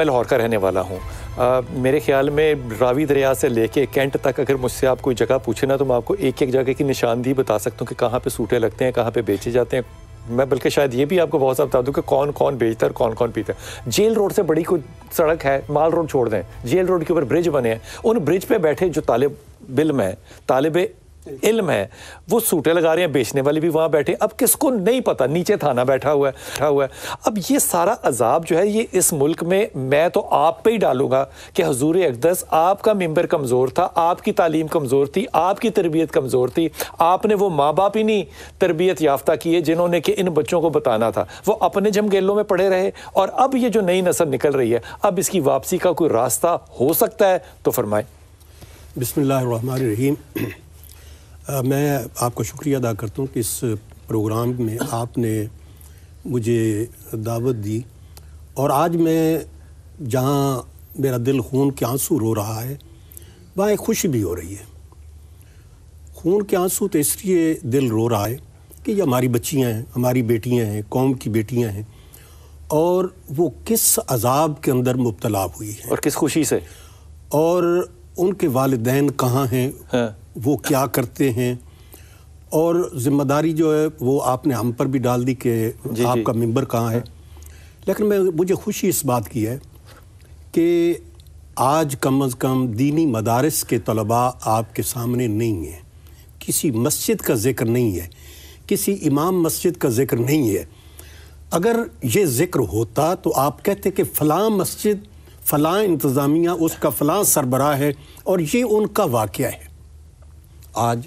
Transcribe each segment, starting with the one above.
मैं लाहौर का रहने वाला हूँ मेरे ख्याल में रावी दरिया से लेके कैंट तक अगर मुझसे आप कोई जगह पूछे ना तो मैं आपको एक एक जगह की निशानदी बता सकता हूँ कि कहाँ पे सूटे लगते हैं कहाँ पे बेचे जाते हैं मैं बल्कि शायद ये भी आपको बहुत सा बता दूँ कि कौन कौन बेचता है कौन कौन पीता है जेल रोड से बड़ी कोई सड़क है माल रोड छोड़ दें जेल रोड के ऊपर ब्रिज बने हैं उन ब्रिज पर बैठे जो तालब बिल में तालब इल्म है वो सूटे लगा रहे हैं बेचने वाले भी वहाँ बैठे अब किसको नहीं पता नीचे थाना बैठा हुआ है बैठा हुआ है अब ये सारा अजाब जो है ये इस मुल्क में मैं तो आप पे ही डालूंगा कि हजूर अकदस आपका मेम्बर कमज़ोर था आपकी तालीम कमज़ोर थी आपकी तरबियत कमज़ोर थी आपने वो माँ बाप ही नहीं तरबियत याफ्ता किए जिन्होंने कि इन बच्चों को बताना था वो अपने जमगेलों में पड़े रहे और अब ये जो नई नसल निकल रही है अब इसकी वापसी का कोई रास्ता हो सकता है तो फरमाए रहीम मैं आपका शुक्रिया अदा करता हूँ कि इस प्रोग्राम में आपने मुझे दावत दी और आज मैं जहाँ मेरा दिल खून के आंसू रो रहा है वहाँ एक खुशी भी हो रही है खून के आंसू तो इसलिए दिल रो रहा है कि ये हमारी बच्चियाँ हैं हमारी बेटियाँ हैं कौम की बेटियाँ हैं और वो किस अजाब के अंदर मुबतला हुई हैं और किस खुशी से और उनके वालदेन कहाँ हैं हाँ। वो क्या करते हैं और ज़िम्मेदारी जो है वो आपने हम पर भी डाल दी कि आपका मेंबर कहाँ है लेकिन मैं मुझे खुशी इस बात की है कि आज कम अज़ कम दीनी मदारस के तलबा आपके सामने नहीं है किसी मस्जिद का ज़िक्र नहीं है किसी इमाम मस्जिद का ज़िक्र नहीं है अगर ये ज़िक्र होता तो आप कहते कि फ़लाँ मस्जिद फ़लाँ इंतज़ामिया उसका फ़लाँ सरबरा है और ये उनका वाक़ है आज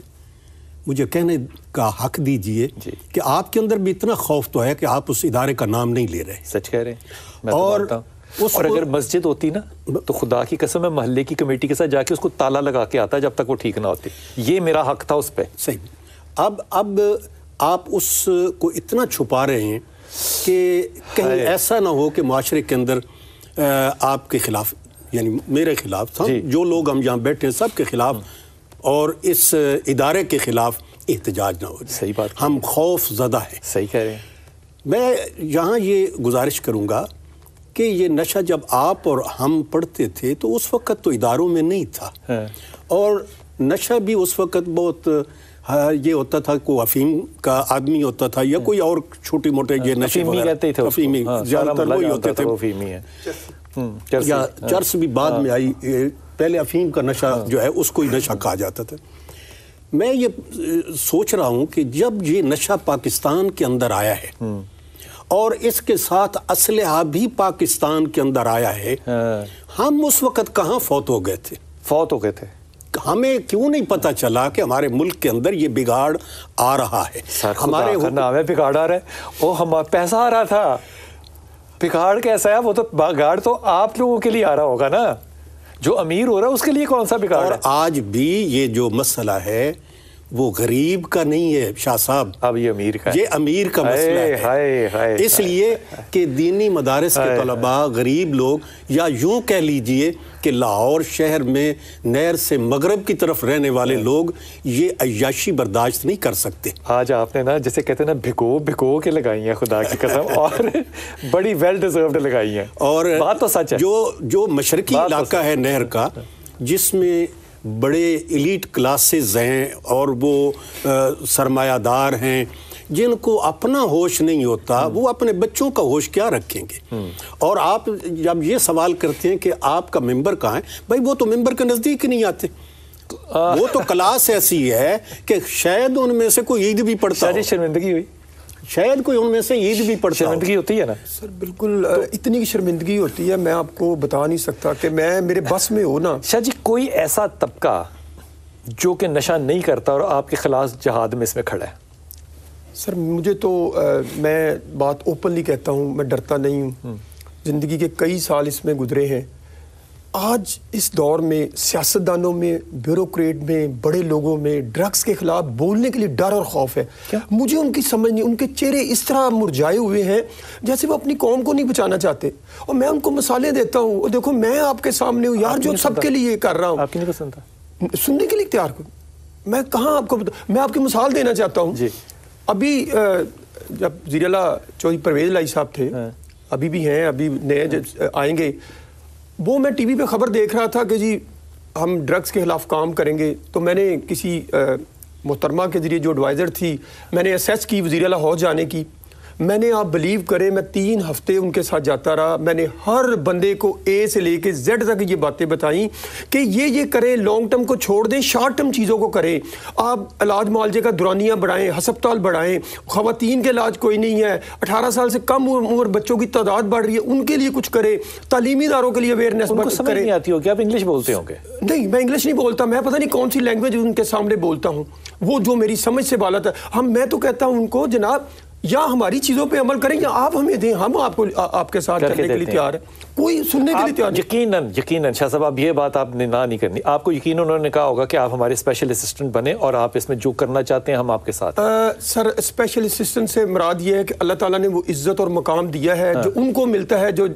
मुझे कहने का हक दीजिए कि आपके अंदर भी इतना खौफ तो है कि आप उस इदारे का नाम नहीं ले रहे सच कह रहे हैं तो और उस और अगर मस्जिद होती ना तो खुदा की कसम है मोहल्ले की कमेटी के साथ जाके उसको ताला लगा के आता जब तक वो ठीक ना होती ये मेरा हक था उस पर सही अब अब आप उसको इतना छुपा रहे हैं कि कहीं ऐसा ना हो कि माशरे के अंदर आपके खिलाफ यानी मेरे खिलाफ था जो लोग हम यहाँ बैठे हैं सब के खिलाफ हम्म। और इस इदारे के ख़िलाफ़ एहतजाज ना हो सही बात हम खौफ ज़दा हैं सही कह रहे हैं मैं यहाँ ये गुजारिश करूँगा कि ये नशा जब आप और हम पढ़ते थे तो उस वक़्त तो इदारों में नहीं था हाँ। और नशा भी उस वक़्त बहुत हाँ, ये होता था को अफीम का आदमी होता था या हम्म। कोई और छोटे मोटे ये हाँ, नशे कहते थे अफीमी हाँ, ज्यादातर मतलब वही होते थे हम्म, या चर्स भी बाद में आई पहले अफीम का नशा जो है उसको ही नशा कहा जाता था मैं ये सोच रहा हूँ कि जब ये नशा पाकिस्तान के अंदर आया है हम्म। और इसके साथ असलहा भी पाकिस्तान के अंदर आया है हम उस वक़्त कहाँ फौत हो गए थे फौत हो गए थे हमें क्यों नहीं पता चला कि हमारे मुल्क के अंदर ये बिगाड़ आ रहा है हमारे नाम है बिगाड़ आ रहा है वो हम पैसा आ रहा था बिगाड़ कैसा है वो तो बिगाड़ तो आप लोगों के लिए आ रहा होगा ना जो अमीर हो रहा है उसके लिए कौन सा बिगाड़ और आज भी ये जो मसला है वो गरीब का नहीं है शाह साहब अब ये अमीर का ये अमीर का मसला है, है, है है इसलिए कि दीनी मदारस के तलबा गरीब लोग या यूं कह लीजिए कि लाहौर शहर में नहर से मगरब की तरफ रहने वाले लोग ये अयाशी बर्दाश्त नहीं कर सकते आज आपने ना जैसे कहते हैं ना भिगो भिगो के लगाई हैं खुदा की कसम और बड़ी वेल डिजर्व लगाई हैं और बात तो सच है जो जो मशरकी तो इलाका है नहर का जिसमें बड़े इलीट क्लासेस हैं और वो सरमायादार हैं जिनको अपना होश नहीं होता वो अपने बच्चों का होश क्या रखेंगे हम्म। और आप जब ये सवाल करते हैं कि आपका मेंबर कहाँ है भाई वो तो मेंबर के नज़दीक ही नहीं आते वो तो क्लास ऐसी है कि शायद उनमें से कोई ईद भी पड़ता शर्मिंदगी हुई शायद कोई उनमें से ईद भी पड़ शर्मिंदगी होती है ना सर बिल्कुल तो, इतनी शर्मिंदगी होती है मैं आपको बता नहीं सकता कि मैं मेरे बस में हो ना शाह जी कोई ऐसा तबका जो कि नशा नहीं करता और आपके खिलाफ जहाद में इसमें खड़ा है सर मुझे तो आ, मैं बात ओपनली कहता हूँ मैं डरता नहीं हूँ हम्म। ज़िंदगी के कई साल इसमें गुजरे हैं आज इस दौर में सियासतदानों में ब्यूरोक्रेट में बड़े लोगों में ड्रग्स के खिलाफ बोलने के लिए डर और खौफ है क्या? मुझे उनकी समझ नहीं उनके चेहरे इस तरह मुरझाए हुए हैं जैसे वो अपनी कौम को नहीं बचाना चाहते और मैं उनको मसाले देता हूँ और देखो मैं आपके सामने हूँ यार जो सबके लिए कर रहा हूँ सुनने के लिए तैयार करूँ मैं कहाँ आपको मैं आपकी मिसाल देना चाहता हूँ अभी जब जीरला चौधरी परवेज लाई साहब थे हाँ। अभी भी हैं अभी नए आएंगे वो मैं टीवी पे खबर देख रहा था कि जी हम ड्रग्स के खिलाफ काम करेंगे तो मैंने किसी मुहतरमा के ज़रिए जो एडवाइज़र थी मैंने असेस की वज़ी लाहौर जाने की मैंने आप बिलीव करें मैं तीन हफ्ते उनके साथ जाता रहा मैंने हर बंदे को ए से लेके जेड तक ये बातें बताई कि ये ये करें लॉन्ग टर्म को छोड़ दें शॉर्ट टर्म चीज़ों को करें आप इलाज मुआवजे का दुरानियाँ बढ़ाएँ हस्पताल बढ़ाएँ खातन के इलाज कोई नहीं है अठारह साल से कम उम्र बच्चों की तादाद बढ़ रही है उनके लिए कुछ करें तालीमी इदारों के लिए अवेयरनेस करें नहीं आती होगी आप इंग्लिश बोलते होंगे नहीं मैं इंग्लिश नहीं बोलता मैं पता नहीं कौन सी लैंग्वेज उनके सामने बोलता हूँ वो जो मेरी समझ से बालत है हम मैं तो कहता हूँ उनको जनाब या हमारी चीज़ों पे अमल करें या आप हमें दें हम आपको आ, आपके साथ चलने के लिए तैयार है कोई सुनने के लिए तैयार यकीनन यकीनन शाह साहब आप ये बात आपने ना नहीं करनी आपको यकीन उन्होंने कहा होगा कि आप हमारे स्पेशल असिस्टेंट बने और आप इसमें जो करना चाहते हैं हम आपके साथ आ, सर स्पेशल असिस्टेंट से मराद ये है कि अल्लाह ताला ने वो इज़्ज़त और मकाम दिया है जो हाँ। उनको मिलता है जो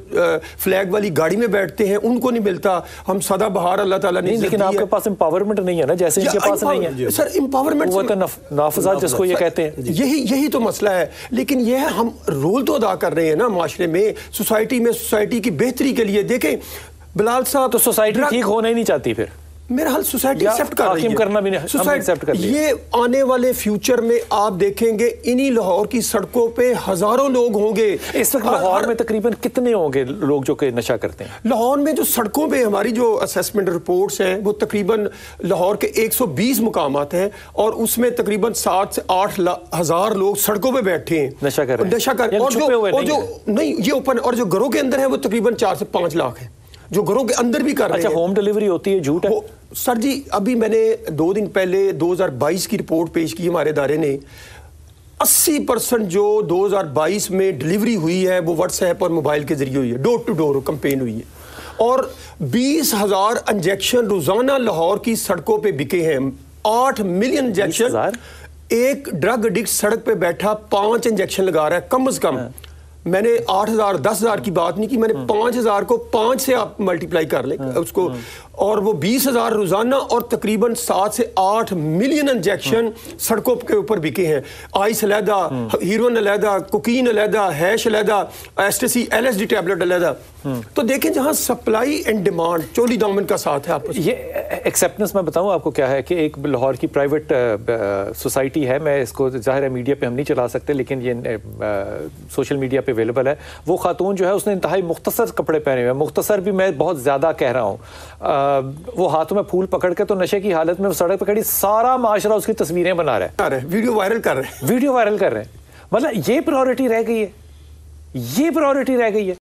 फ्लैग वाली गाड़ी में बैठते हैं उनको नहीं मिलता हम सदा बहार अल्लाह ताला ने लेकिन आपके पास एम्पावरमेंट नहीं है ना जैसे इनके पास नहीं है सर एम्पावरमेंट तो नाफजा जिसको ये कहते हैं यही यही तो मसला है लेकिन यह हम रोल तो अदा कर रहे हैं ना माशरे में सोसाइटी में सोसाइटी की बेहतरी के लिए देखें बिलाल साहब तो सोसाइटी ठीक होना ही नहीं चाहती फिर मेरा हाल सोसाइटी एक्सेप्ट कर रही है करना भी नहीं सोसाइटी एक्सेप्ट कर ये आने वाले फ्यूचर में आप देखेंगे इन्हीं लाहौर की सड़कों पे हजारों लोग होंगे इस वक्त लाहौर में तकरीबन कितने होंगे लोग जो के नशा करते हैं लाहौर में जो सड़कों पे हमारी जो असेसमेंट रिपोर्ट्स हैं वो तकरीबन लाहौर के 120 मुकाम हैं और उसमें तकरीबन सात से आठ हजार लोग सड़कों पर बैठे हैं नशा कर नशा कर जो नहीं ये ओपन और जो घरों के अंदर है वो तकरीबन चार से पाँच लाख है जो घरों के अंदर भी कर अच्छा, रहे हैं अच्छा होम डिलीवरी होती है झूठ है सर जी अभी मैंने दो दिन पहले 2022 की रिपोर्ट पेश की हमारे इदारे ने 80 परसेंट जो 2022 में डिलीवरी हुई है वो व्हाट्सएप और मोबाइल के जरिए हुई है डोर टू डोर कंपेन हुई है और बीस हजार इंजेक्शन रोजाना लाहौर की सड़कों पे बिके हैं आठ मिलियन इंजेक्शन एक ड्रग एडिक्ट सड़क पे बैठा पांच इंजेक्शन लगा रहा है कम अज कम हाँ। मैंने आठ हज़ार दस हज़ार की बात नहीं की मैंने हम्म। पांच हज़ार को पांच से आप मल्टीप्लाई कर ले हम्म, उसको हम्म। और वो बीस हज़ार रोज़ाना और तकरीबन सात से आठ मिलियन इंजेक्शन सड़कों के ऊपर बिके हैं आइस अलहदा हीरोन अलहदा कोकीन अलहदा हैश अलहदा ecstasy L S D tablet अलहदा तो देखें जहां सप्लाई एंड डिमांड चोली दामन का साथ है आप ये एक्सेप्टेंस मैं बताऊं आपको क्या है कि एक लाहौर की प्राइवेट सोसाइटी है मैं इसको जाहिर है मीडिया पर हम नहीं चला सकते लेकिन ये सोशल मीडिया पर अवेलेबल है वो खातून जो है उसने इंतहाई मुख्तसर कपड़े पहने हुए हैं मुख्तसर भी मैं बहुत ज़्यादा कह रहा हूँ वो हाथों में फूल पकड़ के तो नशे की हालत में सड़क पकड़ी सारा माशरा उसकी तस्वीरें बना रहा है वीडियो वायरल कर रहे हैं वीडियो वायरल कर रहे हैं मतलब ये प्रायोरिटी रह गई है ये प्रायोरिटी रह गई है